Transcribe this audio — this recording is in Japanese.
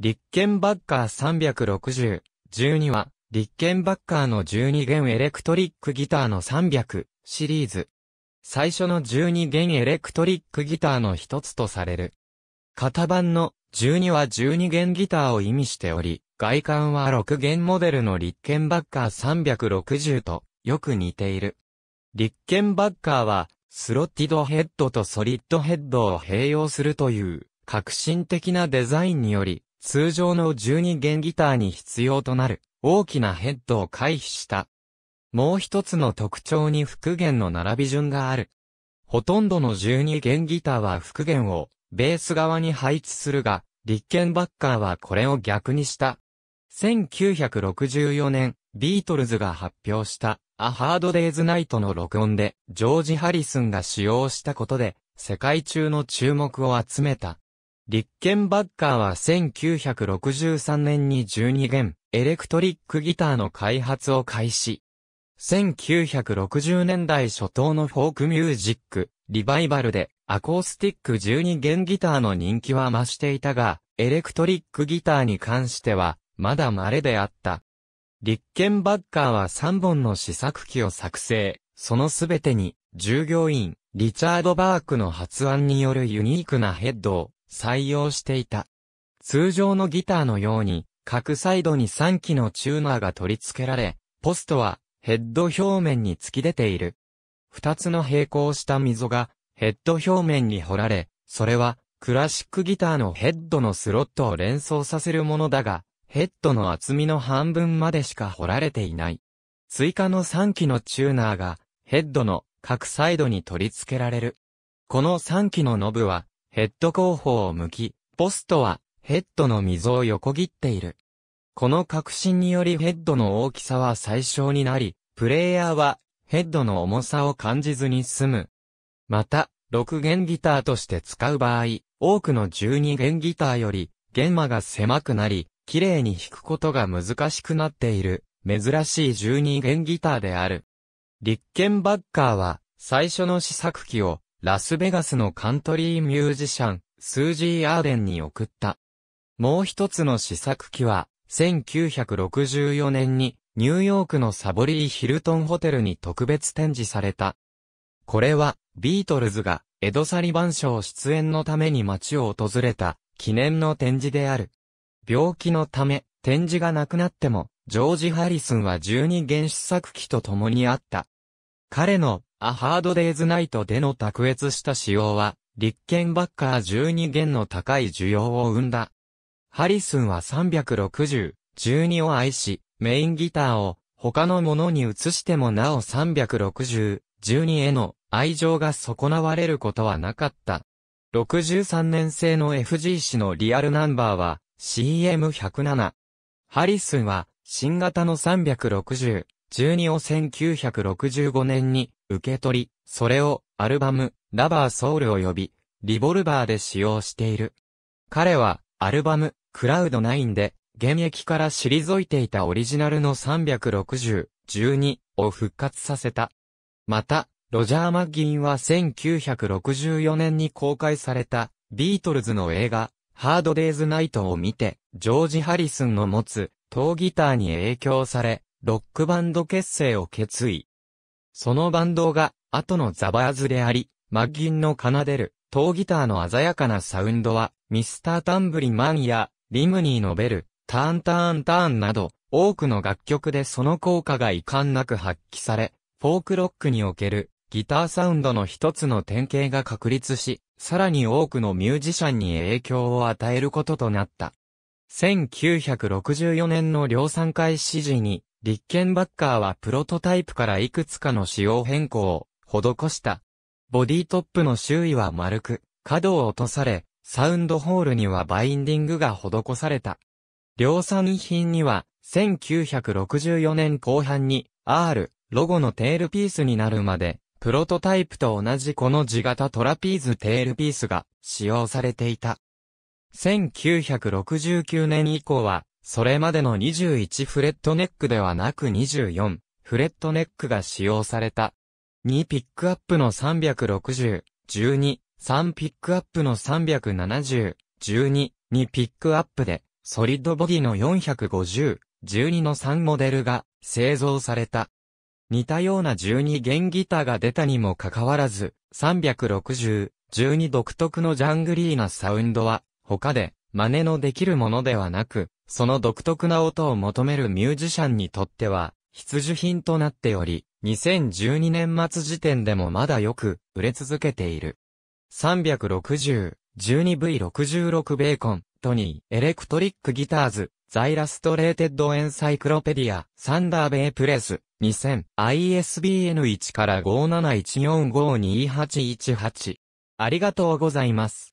リッケンバッカー360-12は、リッケンバッカーの12弦エレクトリックギターの300シリーズ。最初の12弦エレクトリックギターの一つとされる。型番の12は12弦ギターを意味しており、外観は6弦モデルのリッケンバッカー360とよく似ている。リッケンバッカーは、スロッティドヘッドとソリッドヘッドを併用するという、革新的なデザインにより、通常の12弦ギターに必要となる大きなヘッドを回避した。もう一つの特徴に復弦の並び順がある。ほとんどの12弦ギターは復弦をベース側に配置するが、リッケンバッカーはこれを逆にした。1964年、ビートルズが発表した、アハードデイズナイトの録音で、ジョージ・ハリスンが使用したことで、世界中の注目を集めた。リッケンバッカーは1963年に12弦、エレクトリックギターの開発を開始。1960年代初頭のフォークミュージック、リバイバルで、アコースティック12弦ギターの人気は増していたが、エレクトリックギターに関しては、まだ稀であった。リッケンバッカーは3本の試作機を作成、そのすべてに、従業員、リチャード・バークの発案によるユニークなヘッドを採用していた。通常のギターのように、各サイドに3機のチューナーが取り付けられ、ポストはヘッド表面に突き出ている。2つの平行した溝がヘッド表面に掘られ、それはクラシックギターのヘッドのスロットを連想させるものだが、ヘッドの厚みの半分までしか掘られていない。追加の3機のチューナーがヘッドの各サイドに取り付けられる。この3機のノブはヘッド後方を向き、ポストはヘッドの溝を横切っている。この革新によりヘッドの大きさは最小になり、プレイヤーはヘッドの重さを感じずに済む。また、6弦ギターとして使う場合、多くの12弦ギターより弦間が狭くなり、綺麗に弾くことが難しくなっている、珍しい12弦ギターである。リッケンバッカーは、最初の試作機を、ラスベガスのカントリーミュージシャン、スージー・アーデンに送った。もう一つの試作機は、1964年に、ニューヨークのサボリー・ヒルトンホテルに特別展示された。これは、ビートルズが、エド・サリバン賞出演のために街を訪れた、記念の展示である。病気のため、展示がなくなっても、ジョージ・ハリスンは12原試作機と共にあった。彼のアハードデイズナイトでの卓越した仕様は、リッケンバッカー12弦の高い需要を生んだ。ハリスンは360、12を愛し、メインギターを他のものに移してもなお360、12への愛情が損なわれることはなかった。63年製の FG 氏のリアルナンバーは CM107。ハリスンは新型の360、12を1965年に受け取り、それをアルバム、ラバーソウル及び、リボルバーで使用している。彼は、アルバム、クラウド9で、現役から退いていたオリジナルの360、12を復活させた。また、ロジャー・マッギンは1964年に公開された、ビートルズの映画、ハードデイズ・ナイトを見て、ジョージ・ハリスンの持つ、トーギターに影響され、ロックバンド結成を決意。そのバンドが、後のザバーズであり、マッギンの奏でる、トーギターの鮮やかなサウンドは、ミスター・タンブリマンや、リムニーのベル、ターンターンターンなど、多くの楽曲でその効果が遺憾なく発揮され、フォークロックにおける、ギターサウンドの一つの典型が確立し、さらに多くのミュージシャンに影響を与えることとなった。1964年の量産開始時に、リッケンバッカーはプロトタイプからいくつかの仕様変更を施した。ボディトップの周囲は丸く、角を落とされ、サウンドホールにはバインディングが施された。量産品には、1964年後半に R、ロゴのテールピースになるまで、プロトタイプと同じこの字型トラピーズテールピースが使用されていた。1969年以降は、それまでの21フレットネックではなく24フレットネックが使用された。2ピックアップの360、12、3ピックアップの370、12、2ピックアップで、ソリッドボディの450、12の3モデルが製造された。似たような12弦ギターが出たにもかかわらず、360、12独特のジャングリーなサウンドは、他で真似のできるものではなく、その独特な音を求めるミュージシャンにとっては、必需品となっており、2012年末時点でもまだよく売れ続けている。360、12V66 ベーコン、トニー、エレクトリックギターズ、ザイラストレーテッドエンサイクロペディア、サンダーベイプレス、2000、ISBN1 から571452818。ありがとうございます。